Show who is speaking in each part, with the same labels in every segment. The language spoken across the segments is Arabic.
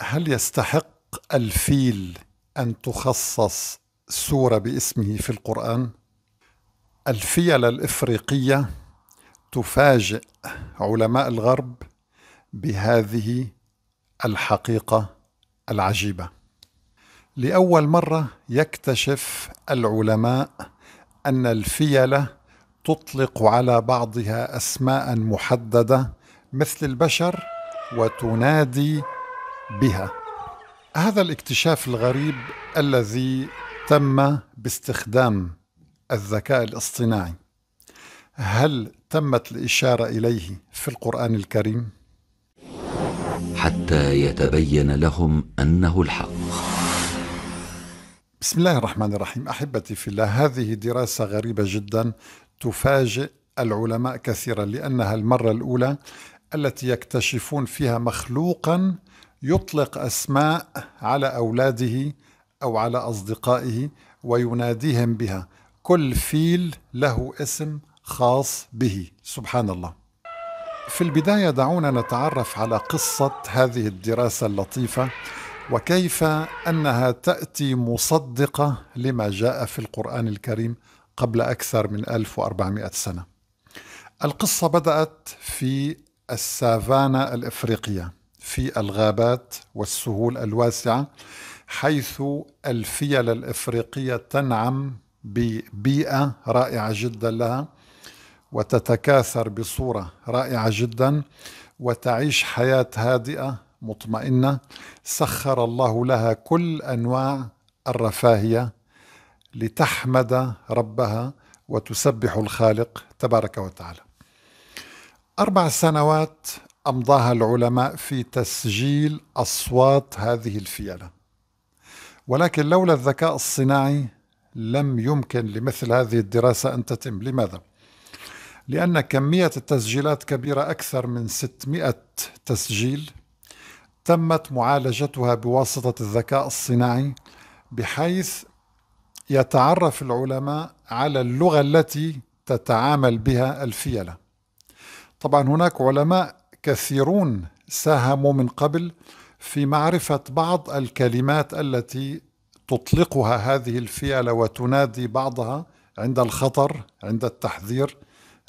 Speaker 1: هل يستحق الفيل أن تخصص سورة باسمه في القرآن؟ الفيل الإفريقية تفاجئ علماء الغرب بهذه الحقيقة العجيبة. لأول مرة يكتشف العلماء أن الفيلة تطلق على بعضها أسماء محددة مثل البشر وتنادي بها هذا الاكتشاف الغريب الذي تم باستخدام الذكاء الاصطناعي هل تمت الاشاره اليه في القران الكريم حتى يتبين لهم انه الحق بسم الله الرحمن الرحيم احبتي في الله هذه دراسه غريبه جدا تفاجئ العلماء كثيرا لانها المره الاولى التي يكتشفون فيها مخلوقا يطلق أسماء على أولاده أو على أصدقائه ويناديهم بها كل فيل له اسم خاص به سبحان الله في البداية دعونا نتعرف على قصة هذه الدراسة اللطيفة وكيف أنها تأتي مصدقة لما جاء في القرآن الكريم قبل أكثر من 1400 سنة القصة بدأت في السافانا الإفريقية في الغابات والسهول الواسعة حيث الفيل الإفريقية تنعم ببيئة رائعة جدا لها وتتكاثر بصورة رائعة جدا وتعيش حياة هادئة مطمئنة سخر الله لها كل أنواع الرفاهية لتحمد ربها وتسبح الخالق تبارك وتعالى أربع سنوات أمضاها العلماء في تسجيل أصوات هذه الفيلة ولكن لولا الذكاء الصناعي لم يمكن لمثل هذه الدراسة أن تتم لماذا؟ لأن كمية التسجيلات كبيرة أكثر من 600 تسجيل تمت معالجتها بواسطة الذكاء الصناعي بحيث يتعرف العلماء على اللغة التي تتعامل بها الفيلة طبعا هناك علماء كثيرون ساهموا من قبل في معرفة بعض الكلمات التي تطلقها هذه الفئة وتنادي بعضها عند الخطر عند التحذير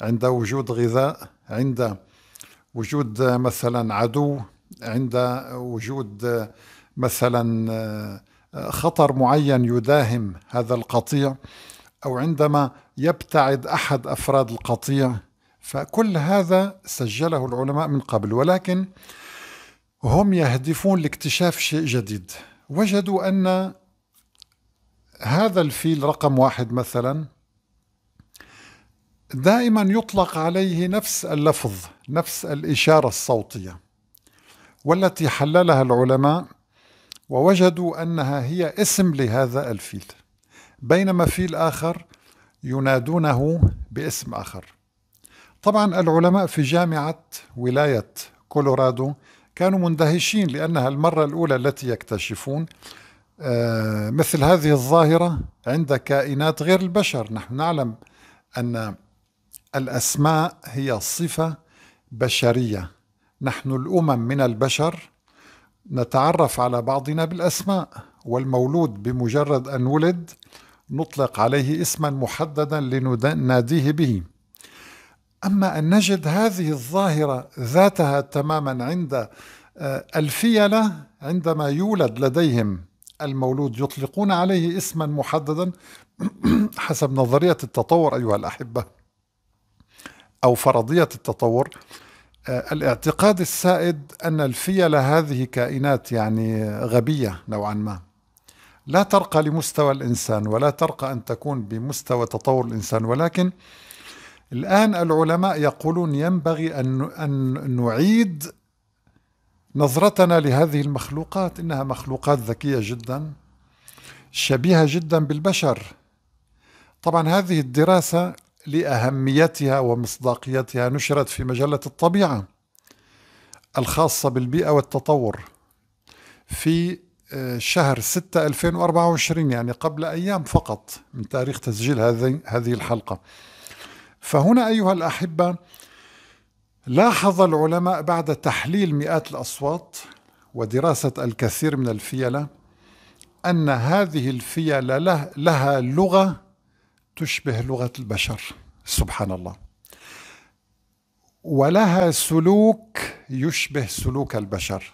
Speaker 1: عند وجود غذاء عند وجود مثلا عدو عند وجود مثلا آه، خطر معين يداهم هذا القطيع او عندما يبتعد احد افراد القطيع فكل هذا سجله العلماء من قبل ولكن هم يهدفون لاكتشاف شيء جديد وجدوا أن هذا الفيل رقم واحد مثلا دائما يطلق عليه نفس اللفظ نفس الإشارة الصوتية والتي حللها العلماء ووجدوا أنها هي اسم لهذا الفيل بينما فيل آخر ينادونه باسم آخر طبعا العلماء في جامعة ولاية كولورادو كانوا مندهشين لأنها المرة الأولى التي يكتشفون آه، مثل هذه الظاهرة عند كائنات غير البشر نحن نعلم أن الأسماء هي صفة بشرية نحن الأمم من البشر نتعرف على بعضنا بالأسماء والمولود بمجرد أن ولد نطلق عليه اسما محددا لنناديه به أما أن نجد هذه الظاهرة ذاتها تماما عند آه، الفيلة عندما يولد لديهم المولود يطلقون عليه اسما محددا حسب نظرية التطور أيها الأحبة أو فرضية التطور آه، الاعتقاد السائد أن الفيلة هذه كائنات يعني غبية نوعا ما لا ترقى لمستوى الإنسان ولا ترقى أن تكون بمستوى تطور الإنسان ولكن الآن العلماء يقولون ينبغي أن أن نعيد نظرتنا لهذه المخلوقات إنها مخلوقات ذكية جدا شبيهة جدا بالبشر طبعا هذه الدراسة لأهميتها ومصداقيتها نشرت في مجلة الطبيعة الخاصة بالبيئة والتطور في آه، شهر 6 2024 يعني قبل أيام فقط من تاريخ تسجيل هذه الحلقة فهنا أيها الأحبة لاحظ العلماء بعد تحليل مئات الأصوات ودراسة الكثير من الفيلة أن هذه الفيلة لها لغة تشبه لغة البشر سبحان الله ولها سلوك يشبه سلوك البشر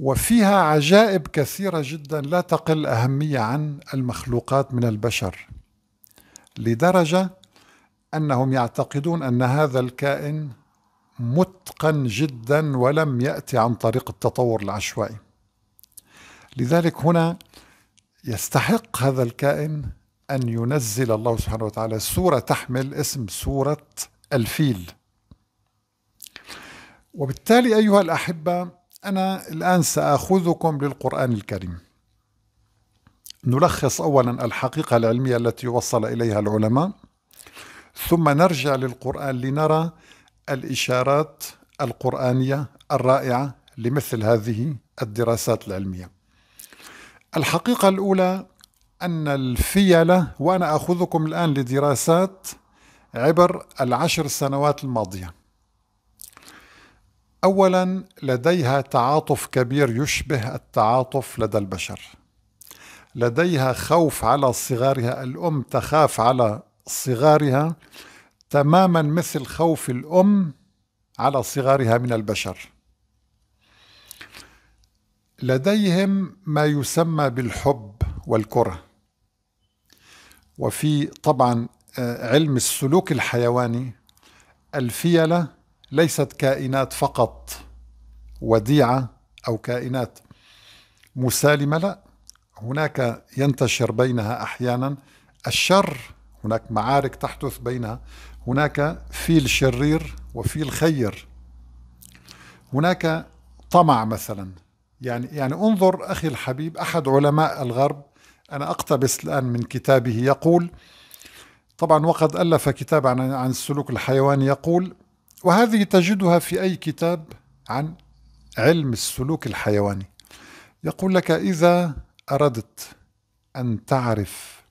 Speaker 1: وفيها عجائب كثيرة جدا لا تقل أهمية عن المخلوقات من البشر لدرجة انهم يعتقدون ان هذا الكائن متقن جدا ولم ياتي عن طريق التطور العشوائي لذلك هنا يستحق هذا الكائن ان ينزل الله سبحانه وتعالى سوره تحمل اسم سوره الفيل وبالتالي ايها الاحبه انا الان ساخذكم للقران الكريم نلخص اولا الحقيقه العلميه التي وصل اليها العلماء ثم نرجع للقرآن لنرى الإشارات القرآنية الرائعة لمثل هذه الدراسات العلمية. الحقيقة الأولى أن الفيلة وأنا أخذكم الآن لدراسات عبر العشر سنوات الماضية. أولا لديها تعاطف كبير يشبه التعاطف لدى البشر. لديها خوف على صغارها، الأم تخاف على صغارها تماما مثل خوف الأم على صغارها من البشر لديهم ما يسمى بالحب والكره وفي طبعا آه، علم السلوك الحيواني الفيلة ليست كائنات فقط وديعة أو كائنات مسالمة لا هناك ينتشر بينها أحيانا الشر هناك معارك تحدث بين هناك فيل شرير وفيل خير هناك طمع مثلا يعني يعني انظر اخي الحبيب احد علماء الغرب انا اقتبس الان من كتابه يقول طبعا وقد الف كتاب عن عن السلوك الحيواني يقول وهذه تجدها في اي كتاب عن علم السلوك الحيواني يقول لك اذا اردت ان تعرف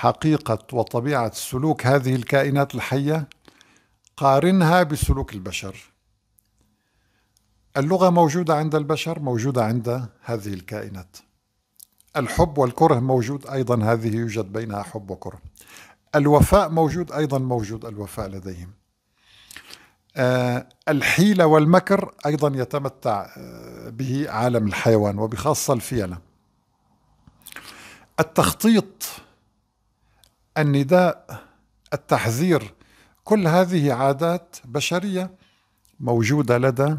Speaker 1: حقيقة وطبيعة سلوك هذه الكائنات الحية قارنها بسلوك البشر اللغة موجودة عند البشر موجودة عند هذه الكائنات الحب والكره موجود أيضا هذه يوجد بينها حب وكره الوفاء موجود أيضا موجود الوفاء لديهم آه، الحيلة والمكر أيضا يتمتع آه، به عالم الحيوان وبخاصة الفيلة التخطيط النداء التحذير كل هذه عادات بشريه موجوده لدى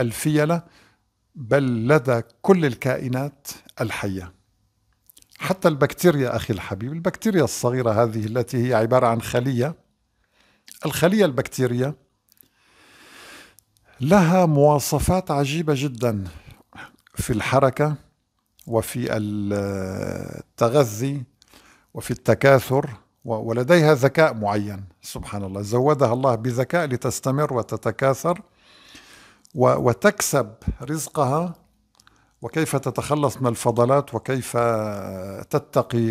Speaker 1: الفيله بل لدى كل الكائنات الحيه حتى البكتيريا اخي الحبيب البكتيريا الصغيره هذه التي هي عباره عن خليه الخليه البكتيريه لها مواصفات عجيبه جدا في الحركه وفي التغذي وفي التكاثر ولديها ذكاء معين سبحان الله زودها الله بذكاء لتستمر وتتكاثر وتكسب رزقها وكيف تتخلص من الفضلات وكيف تتقي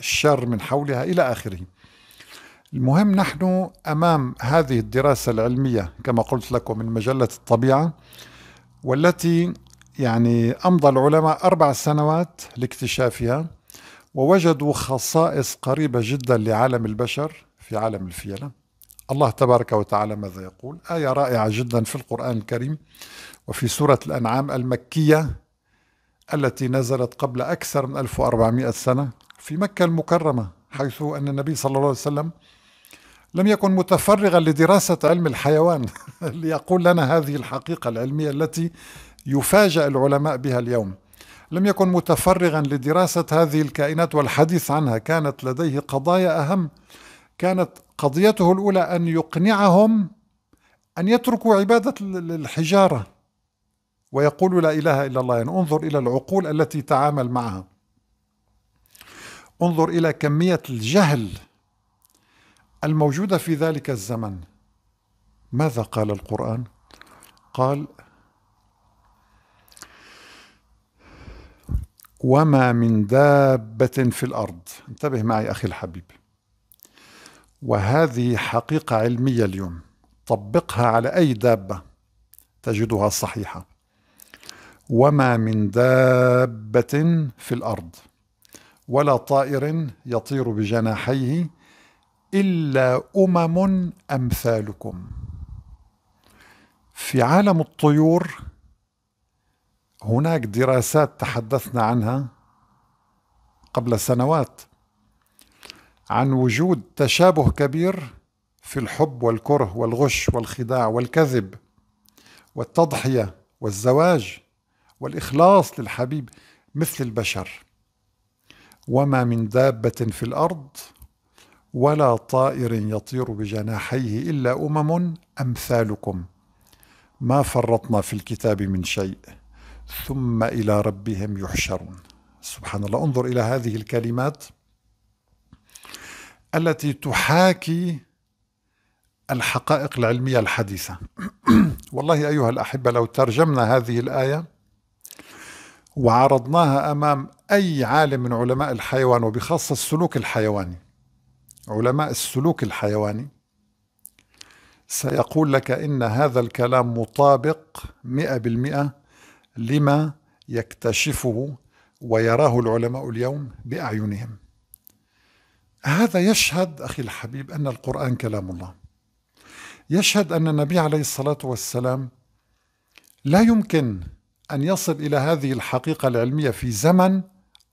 Speaker 1: الشر من حولها الى اخره. المهم نحن امام هذه الدراسه العلميه كما قلت لكم من مجله الطبيعه والتي يعني امضى العلماء اربع سنوات لاكتشافها ووجدوا خصائص قريبة جدا لعالم البشر في عالم الفيلة الله تبارك وتعالى ماذا يقول آية رائعة جدا في القرآن الكريم وفي سورة الأنعام المكية التي نزلت قبل أكثر من 1400 سنة في مكة المكرمة حيث أن النبي صلى الله عليه وسلم لم يكن متفرغا لدراسة علم الحيوان ليقول لنا هذه الحقيقة العلمية التي يفاجأ العلماء بها اليوم لم يكن متفرغا لدراسة هذه الكائنات والحديث عنها كانت لديه قضايا أهم كانت قضيته الأولى أن يقنعهم أن يتركوا عبادة الحجارة ويقول لا إله إلا الله يعني انظر إلى العقول التي تعامل معها انظر إلى كمية الجهل الموجودة في ذلك الزمن ماذا قال القرآن؟ قال وما من دابة في الأرض انتبه معي أخي الحبيب وهذه حقيقة علمية اليوم طبقها على أي دابة تجدها صحيحة وما من دابة في الأرض ولا طائر يطير بجناحيه إلا أمم أمثالكم في عالم الطيور هناك دراسات تحدثنا عنها قبل سنوات عن وجود تشابه كبير في الحب والكره والغش والخداع والكذب والتضحيه والزواج والاخلاص للحبيب مثل البشر وما من دابه في الارض ولا طائر يطير بجناحيه الا امم امثالكم ما فرطنا في الكتاب من شيء ثم إلى ربهم يحشرون سبحان الله انظر إلى هذه الكلمات التي تحاكي الحقائق العلمية الحديثة والله أيها الأحبة لو ترجمنا هذه الآية وعرضناها أمام أي عالم من علماء الحيوان وبخاصة السلوك الحيواني علماء السلوك الحيواني سيقول لك إن هذا الكلام مطابق مئة بالمئة لما يكتشفه ويراه العلماء اليوم باعينهم هذا يشهد اخي الحبيب ان القران كلام الله يشهد ان النبي عليه الصلاه والسلام لا يمكن ان يصل الى هذه الحقيقه العلميه في زمن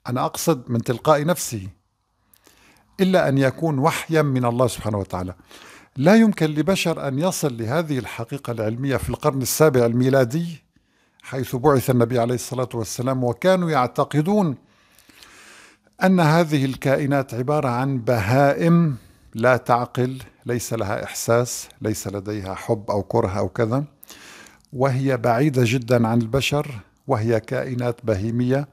Speaker 1: انا اقصد من تلقاء نفسه الا ان يكون وحيا من الله سبحانه وتعالى لا يمكن لبشر ان يصل لهذه الحقيقه العلميه في القرن السابع الميلادي حيث بعث النبي عليه الصلاة والسلام وكانوا يعتقدون أن هذه الكائنات عبارة عن بهائم لا تعقل ليس لها إحساس ليس لديها حب أو كره أو كذا وهي بعيدة جدا عن البشر وهي كائنات بهيمية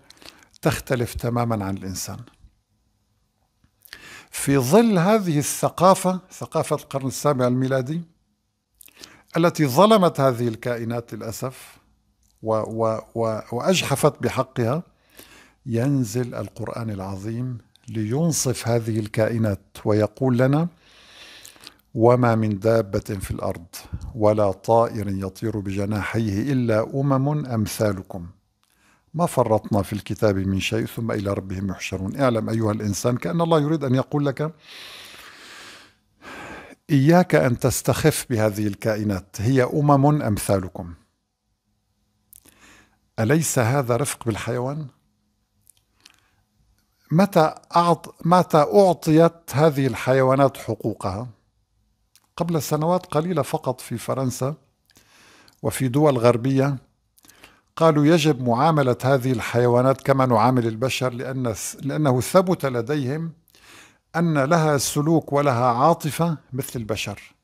Speaker 1: تختلف تماما عن الإنسان في ظل هذه الثقافة ثقافة القرن السابع الميلادي التي ظلمت هذه الكائنات للأسف و و و وأجحفت بحقها ينزل القرآن العظيم لينصف هذه الكائنات ويقول لنا وما من دابة في الأرض ولا طائر يطير بجناحيه إلا أمم أمثالكم ما فرطنا في الكتاب من شيء ثم إلى ربهم يحشرون اعلم أيها الإنسان كأن الله يريد أن يقول لك إياك أن تستخف بهذه الكائنات هي أمم أمثالكم أليس هذا رفق بالحيوان؟ متى أعط... متى أعطيت هذه الحيوانات حقوقها؟ قبل سنوات قليلة فقط في فرنسا وفي دول غربية قالوا يجب معاملة هذه الحيوانات كما نعامل البشر لأن لأنه ثبت لديهم أن لها سلوك ولها عاطفة مثل البشر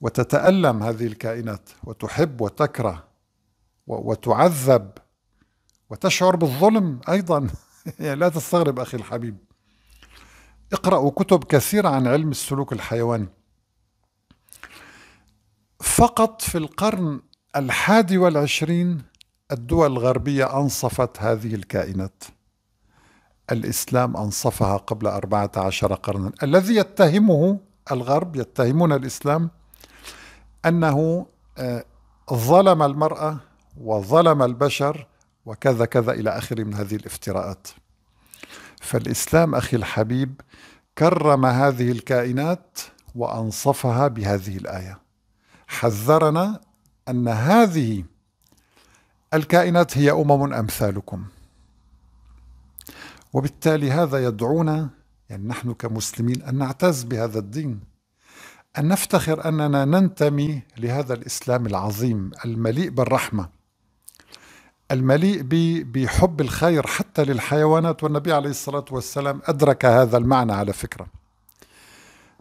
Speaker 1: وتتألم هذه الكائنات وتحب وتكره وتعذب وتشعر بالظلم أيضا يعني لا تستغرب أخي الحبيب اقرأوا كتب كثيرة عن علم السلوك الحيواني فقط في القرن الحادي والعشرين الدول الغربية أنصفت هذه الكائنات الإسلام أنصفها قبل أربعة عشر قرنا الذي يتهمه الغرب يتهمون الإسلام أنه آه، ظلم المرأة وظلم البشر وكذا كذا إلى آخره من هذه الافتراءات فالإسلام أخي الحبيب كرم هذه الكائنات وأنصفها بهذه الآية حذرنا أن هذه الكائنات هي أمم أمثالكم وبالتالي هذا يدعونا يعني نحن كمسلمين أن نعتز بهذا الدين أن نفتخر أننا ننتمي لهذا الإسلام العظيم المليء بالرحمة المليء بحب الخير حتى للحيوانات والنبي عليه الصلاة والسلام أدرك هذا المعنى على فكرة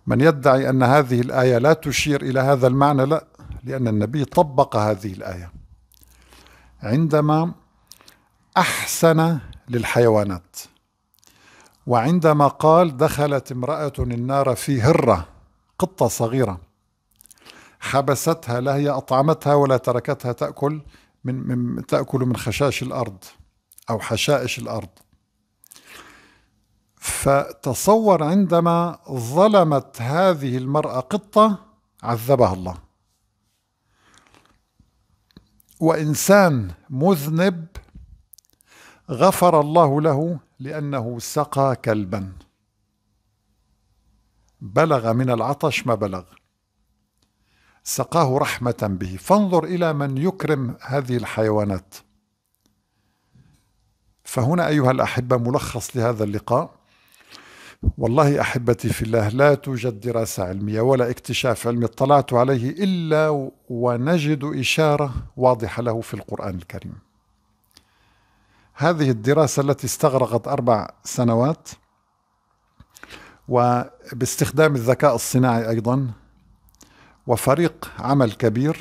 Speaker 1: من يدعي أن هذه الآية لا تشير إلى هذا المعنى لا لأن النبي طبق هذه الآية عندما أحسن للحيوانات وعندما قال دخلت امرأة النار في هرة قطة صغيرة حبستها لا هي أطعمتها ولا تركتها تأكل من, من تأكل من خشاش الأرض أو حشائش الأرض فتصور عندما ظلمت هذه المرأة قطة عذبها الله وإنسان مذنب غفر الله له لأنه سقى كلبا بلغ من العطش ما بلغ سقاه رحمة به فانظر إلى من يكرم هذه الحيوانات فهنا أيها الأحبة ملخص لهذا اللقاء والله أحبتي في الله لا توجد دراسة علمية ولا اكتشاف علمي اطلعت عليه إلا ونجد إشارة واضحة له في القرآن الكريم هذه الدراسة التي استغرقت أربع سنوات وباستخدام الذكاء الصناعي أيضا وفريق عمل كبير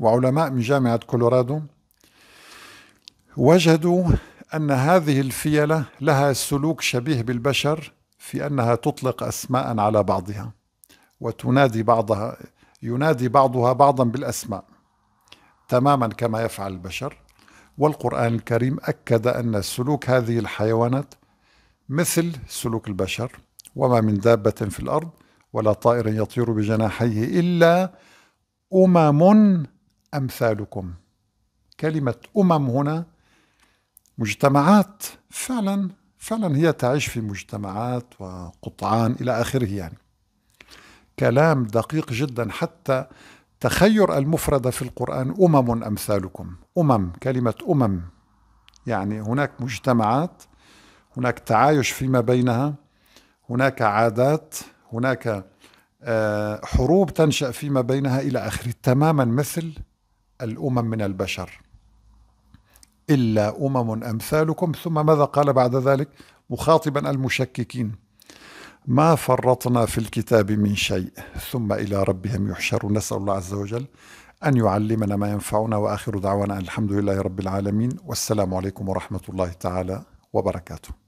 Speaker 1: وعلماء من جامعة كولورادو وجدوا أن هذه الفيلة لها سلوك شبيه بالبشر في أنها تطلق أسماء على بعضها وتنادي بعضها ينادي بعضها بعضا بالأسماء تماما كما يفعل البشر والقرآن الكريم أكد أن سلوك هذه الحيوانات مثل سلوك البشر وما من دابة في الأرض ولا طائر يطير بجناحيه إلا أمم أمثالكم كلمة أمم هنا مجتمعات فعلا فعلا هي تعيش في مجتمعات وقطعان إلى آخره يعني كلام دقيق جدا حتى تخير المفردة في القرآن أمم أمثالكم أمم كلمة أمم يعني هناك مجتمعات هناك تعايش فيما بينها هناك عادات هناك آه، حروب تنشأ فيما بينها إلى آخره تماما مثل الأمم من البشر إلا أمم أمثالكم ثم ماذا قال بعد ذلك مخاطبا المشككين ما فرطنا في الكتاب من شيء ثم إلى ربهم يحشرون نسأل الله عز وجل أن يعلمنا ما ينفعنا وآخر دعوانا الحمد لله رب العالمين والسلام عليكم ورحمة الله تعالى وبركاته